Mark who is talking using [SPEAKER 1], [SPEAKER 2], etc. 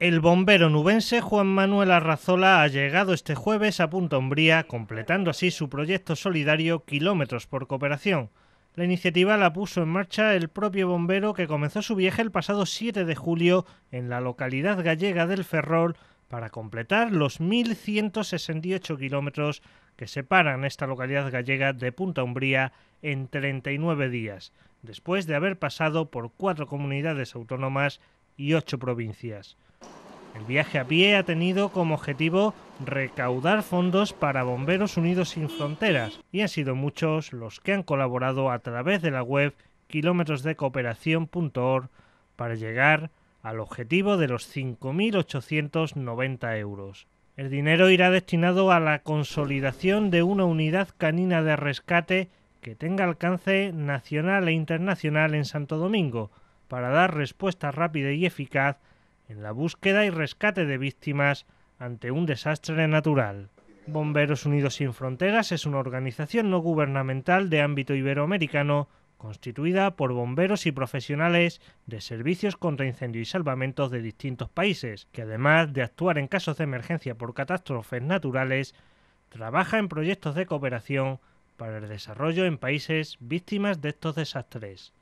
[SPEAKER 1] El bombero nubense Juan Manuel Arrazola ha llegado este jueves a Punta Umbría, completando así su proyecto solidario Kilómetros por Cooperación. La iniciativa la puso en marcha el propio bombero que comenzó su viaje el pasado 7 de julio en la localidad gallega del Ferrol para completar los 1.168 kilómetros que separan esta localidad gallega de Punta Umbría en 39 días, después de haber pasado por cuatro comunidades autónomas y ocho provincias. El viaje a pie ha tenido como objetivo recaudar fondos para Bomberos Unidos sin Fronteras y han sido muchos los que han colaborado a través de la web ...kilómetrosdecooperación.org... para llegar al objetivo de los 5.890 euros. El dinero irá destinado a la consolidación de una unidad canina de rescate que tenga alcance nacional e internacional en Santo Domingo, para dar respuesta rápida y eficaz en la búsqueda y rescate de víctimas ante un desastre natural. Bomberos Unidos Sin Fronteras es una organización no gubernamental de ámbito iberoamericano constituida por bomberos y profesionales de servicios contra incendios y salvamentos de distintos países, que además de actuar en casos de emergencia por catástrofes naturales, trabaja en proyectos de cooperación para el desarrollo en países víctimas de estos desastres.